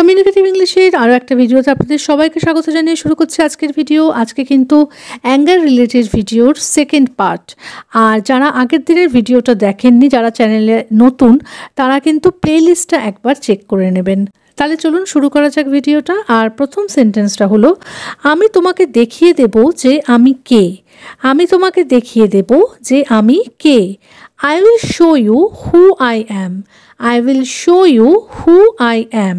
Communicative ইংলিশের আরও একটা ভিডিওতে আপনাদের সবাইকে স্বাগত জানিয়ে শুরু করছি আজকের ভিডিও আজকে কিন্তু অ্যাঙ্গার রিলেটেড ভিডিওর সেকেন্ড পার্ট আর যারা আগের দিনের ভিডিওটা দেখেননি যারা চ্যানেলে নতুন তারা কিন্তু প্লেলিস্টটা একবার চেক করে নেবেন তাহলে চলুন শুরু করা যাক ভিডিওটা আর প্রথম সেন্টেন্সটা হলো আমি তোমাকে দেখিয়ে দেব যে আমি কে আমি তোমাকে দেখিয়ে দেব যে আমি কে I will show you who I am I will show you who I am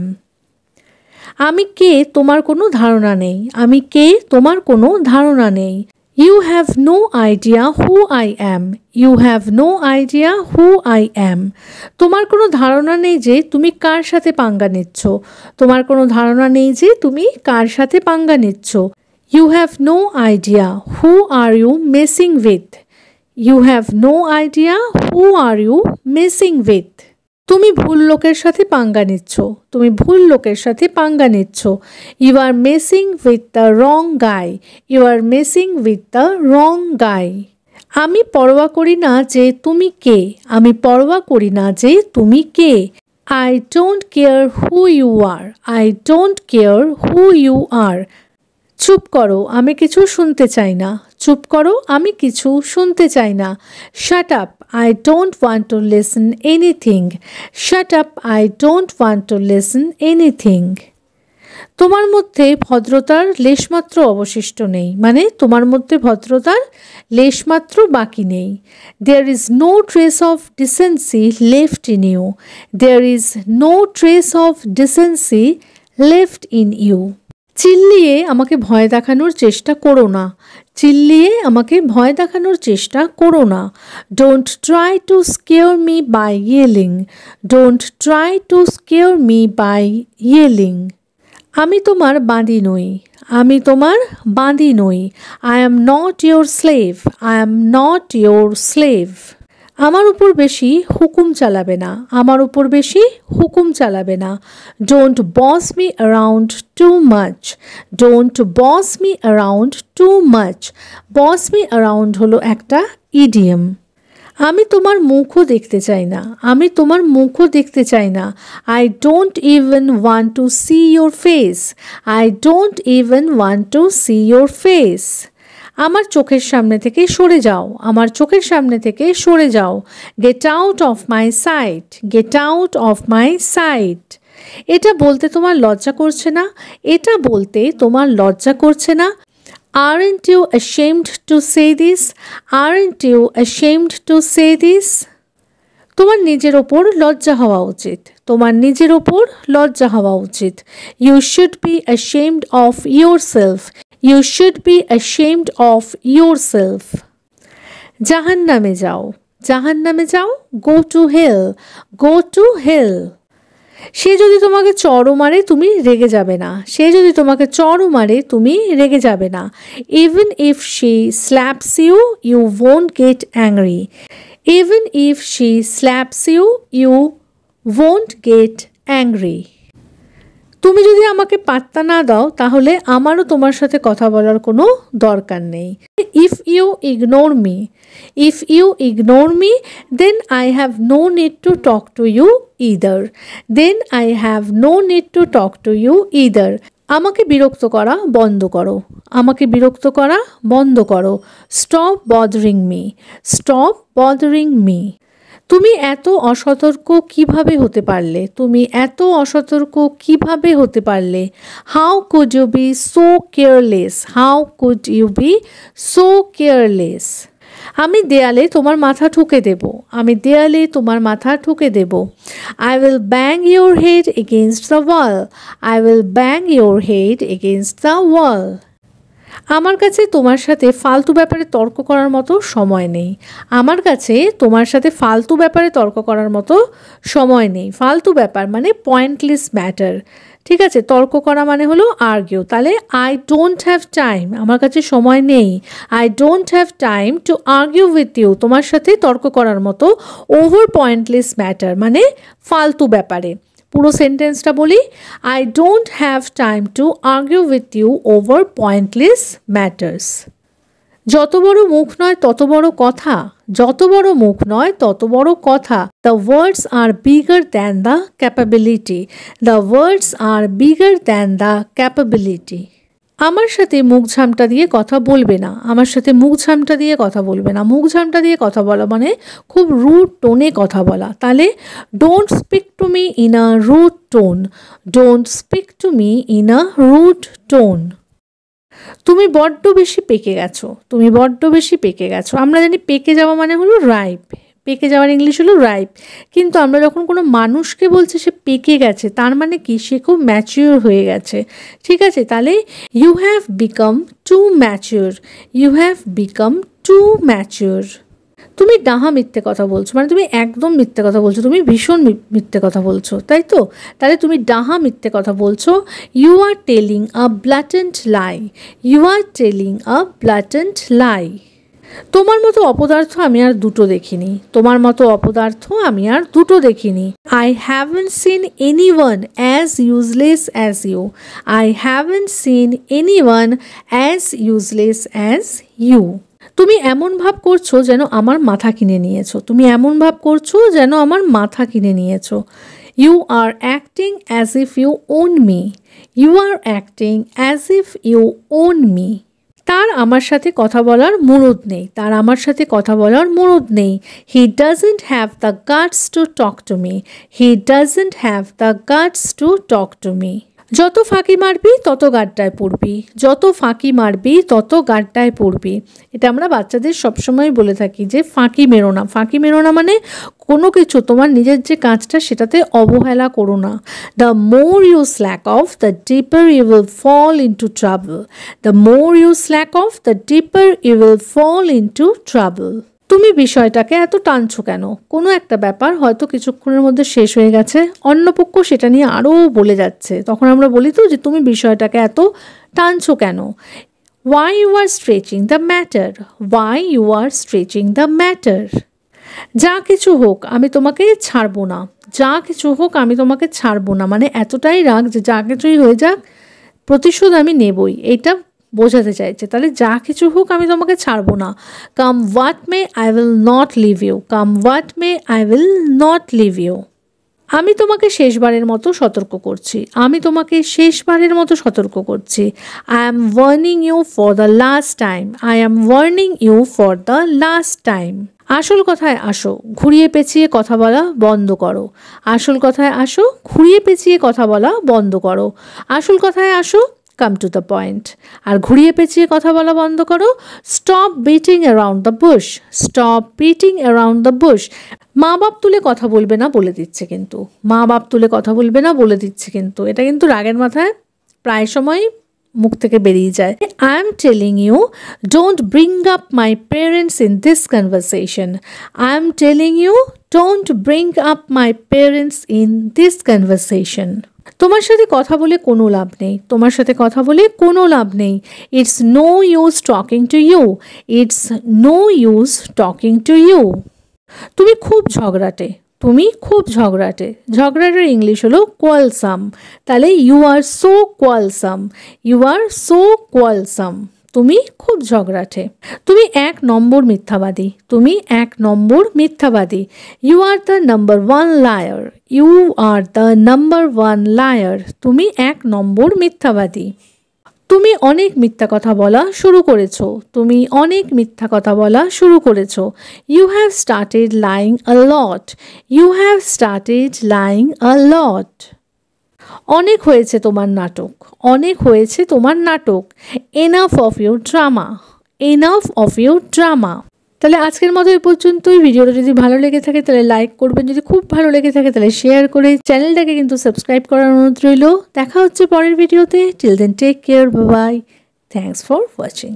আমি কে তোমার কোনো ধারণা নেই আমি কে তোমার কোনো ধারণা নেই you have no idea who I am you have no idea who I am তোমার কোনো ধারণা নেই যে তুমি কার সাথে পাঙ্গা নিচ্ছ তোমার কোনো ধারণা নেই যে তুমি কার সাথে পাঙ্গা নিচ্ছ you have no idea who are you messing with you have no idea who are you messing with তুমি ভুল লোকের সাথে পাঙ্গা নিচ্ছ তুমি ভুল লোকের সাথে পাঙ্গা নিচ্ছ you are messing with the wrong guy you are messing with the wrong guy আমি পরোয়া করি না যে তুমি কে আমি পরোয়া করি না যে তুমি কে I don't care who you are I don't care who you are চুপ করো আমি কিছু শুনতে চাই না চুপ করো আমি কিছু শুনতে চাই না shut up I don't want to listen anything. Shut up. I don't want to listen anything. তোমার মধ্যে ভদ্রতার লেশমাত্র অবশিষ্ট নেই মানে তোমার মধ্যে ভদ্রতার লেশমাত্র বাকি নেই there is no trace of decency left in you there is no trace of decency left in you চিল্লিয়ে আমাকে ভয় দেখানোর চেষ্টা করো না চিল্লিয়ে আমাকে ভয় দেখানোর চেষ্টা করো না don't try to scare me by yelling don't try to scare me by yelling আমি তোমার বাঁধি নই আমি তোমার বাঁধি নই I am not your slave I am not your slave আমার উপর বেশি হুকুম চালাবে না আমার উপর বেশি হুকুম চালাবে না don't boss me around too much don't boss me around too much boss me around হলো একটা ইডিএম আমি তোমার মুখও দেখতে চাই না আমি তোমার মুখও দেখতে চাই না I don't even want to see your face I don't even want to see your face আমার চোখের সামনে থেকে সরে যাও আমার চোখের সামনে থেকে সরে যাও get out of my sight get out of my sight এটা বলতে তোমার লজ্জা করছে না এটা বলতে তোমার লজ্জা করছে না are you ashamed to say this are aren't you ashamed to say this তোমার নিজের ওপর লজ্জা হওয়া উচিত তোমার নিজের ওপর লজ্জা হওয়া উচিত you should be ashamed of yourself You should be ashamed of yourself. জাহান্নামে যাও জাহান্নামে যাও go to hell go to hell সে যদি তোমাকে চড়ো মারে তুমি রেগে যাবে না সে যদি তোমাকে চড়ো মারে তুমি রেগে যাবে না even if she slaps you you won't get angry even if she slaps you you won't get angry তুমি যদি আমাকে পাত্তা না দাও তাহলে আমারও তোমার সাথে কথা বলার কোনো দরকার নেই if you ignore me if you ignore me then I have no need to talk to you either then I have no need to talk to you either আমাকে বিরক্ত করা বন্ধ করো আমাকে বিরক্ত করা বন্ধ করো stop bothering me stop bothering me তুমি এত অসতর্ক কিভাবে হতে পারলে তুমি এত অসতর্ক কিভাবে হতে পারলে how could you be so careless how could you be so careless আমি দেয়ালে তোমার মাথা ঠুকে দেব আমি দেয়ালে তোমার মাথা ঠুকে দেব I will bang your head against the wall I will bang your head against the wall আমার কাছে তোমার সাথে ফালতু ব্যাপারে তর্ক করার মতো সময় নেই আমার কাছে তোমার সাথে ফালতু ব্যাপারে তর্ক করার মতো সময় নেই ফালতু ব্যাপার মানে পয়েন্টলেস ম্যাটার ঠিক আছে তর্ক করা মানে হলো আর্গিউ তাহলে আই ডোন্ট হ্যাভ টাইম আমার কাছে সময় নেই I don't have time to argue with you তোমার সাথে তর্ক করার মতো ওভার পয়েন্টলেস ম্যাটার মানে ফালতু ব্যাপারে পুরো সেন্টেন্সটা বলি I don't have time to argue with you over pointless matters যত বড় মুখ নয় তত বড় কথা যত বড় মুখ নয় তত বড় কথা the words are bigger than the capability the words are bigger than the capability আমার সাথে মুখ ঝামটা দিয়ে কথা বলবে না আমার সাথে মুখ ঝামটা দিয়ে কথা বলবে না মুখ ঝামটা দিয়ে কথা বলা মানে খুব রুড টোনে কথা বলা তাহলে don't speak to me in a rude tone don't speak to me in a rude tone তুমি বড্ড বেশি পেকে গেছো তুমি বড্ড বেশি পেকে গেছো আমরা জানি পেকে যাওয়া মানে হলো রাইপ পেকে যাওয়ার ইংলিশ হলো রাইপ কিন্তু আমরা যখন কোনো মানুষকে বলছি সে পেকে গেছে তার মানে কি সে খুব ম্যাচিওর হয়ে গেছে ঠিক আছে তাহলে you have become too mature you have become too mature তুমি ডাহা মিথ্যে কথা বলছো মানে তুমি একদম মিথ্যে কথা বলছো তুমি ভীষণ মিথ্যে কথা বলছো তাই তো তাহলে তুমি ডাহা মিথ্যে কথা বলছো you are telling a blatant lie you are telling a blatant lie তোমার মতো অপদার্থ আমি আর দুটো দেখিনি তোমার মতো অপদার্থ আমি আর দুটো দেখিনি I haven't seen anyone as useless as you I haven't seen anyone as useless as you তুমি এমন ভাব করছো যেন আমার মাথা কিনে নিয়েছো তুমি এমন ভাব করছো যেন আমার মাথা কিনে নিয়েছো you are acting as if you own me you are acting as if you own me তার আমার সাথে কথা বলার মুরুদ নেই তার আমার সাথে কথা বলার মুরুদ নেই he doesn't have the guards to talk to me he doesn't have the guards to talk to me যত ফাঁকি মারবি তত গাড্ডায় পড়বি যত ফাঁকি মারবি তত গাড্ডায় পড়বি এটা আমরা বাচ্চাদের সবসময় বলে থাকি যে ফাঁকি মেরো না ফাঁকি মেরো না মানে কোনো কিছু তোমার নিজের যে কাজটা সেটাতে অবহেলা করো না the more you slack off the deeper you will fall into trouble the more you slack off the deeper you will fall into trouble তুমি বিষয়টাকে এত টানছ কেন কোনো একটা ব্যাপার হয়তো কিছুক্ষণের মধ্যে শেষ হয়ে গেছে অন্যপক্ষ সেটা নিয়ে আরও বলে যাচ্ছে তখন আমরা বলি তো যে তুমি বিষয়টাকে এত টানছো কেন why you are stretching the matter why you are stretching the matter যা কিছু হোক আমি তোমাকে ছাড়বো না যা কিছু হোক আমি তোমাকে ছাড়বো না মানে এতটাই রাগ যে যা কিছুই হয়ে যাক প্রতিশোধ আমি নেবই এটা বোঝাতে চাইছে তাহলে যা কিছু হোক আমি তোমাকে ছাড়বো না come what may I will not leave you come what may I will not leave you আমি তোমাকে শেষবারের মতো সতর্ক করছি আমি তোমাকে শেষবারের মতো সতর্ক করছি I am warning you for the last time I am warning you for the last time আসল কথায় আসো ঘুরিয়ে পেঁচিয়ে কথা বলা বন্ধ করো আসল কথায় আসো ঘুরিয়ে পেঁচিয়ে কথা বলা বন্ধ করো আসল কথায় আসো কাম টু দ্য পয়েন্ট আর ঘুরিয়ে পেঁচিয়ে কথা বলা বন্ধ করো stop beating around the bush stop beating around the bush মা বাপ তুলে কথা বলবে না বলে দিচ্ছে কিন্তু মা বাপ তুলে কথা বলবে না বলে দিচ্ছে কিন্তু এটা কিন্তু রাগের মাথায় প্রায় সময় মুখ থেকে বেরিয়ে যায় I am telling you don't bring up my parents in this conversation I am telling you don't bring up my parents in this conversation তোমার সাথে কথা বলে কোনো লাভ নেই তোমার সাথে কথা বলে কোনো লাভ নেই it's no use talking to you it's no use talking to you তুমি খুব ঝগড়াটে তুমি খুব ঝগড়াটে ঝগড়াটার ইংলিশ হলো কোয়ালসাম তাহলে you are so quarrelsome you are so quarrelsome তুমি খুব ঝগড়াটে তুমি এক নম্বর মিথ্যাবাদী তুমি এক নম্বর মিথ্যাবাদী you are the number one liar you are the number one liar তুমি এক নম্বর মিথ্যাবাদী তুমি অনেক মিথ্যা কথা বলা শুরু করেছো তুমি অনেক মিথ্যা কথা বলা শুরু করেছো you have started lying a lot you have started lying a lot অনেক হয়েছে তোমার নাটক অনেক হয়েছে তোমার নাটক enough of your drama enough of your drama তাহলে আজকের মতো এই পর্যন্তই ভিডিওটা যদি ভালো লেগে থাকে তাহলে লাইক করবেন যদি খুব ভালো লেগে থাকে তাহলে শেয়ার করে চ্যানেলটাকে কিন্তু সাবস্ক্রাইব করার অনুরোধ রইল দেখা হচ্ছে পরের ভিডিওতে till then take care bye thanks for watching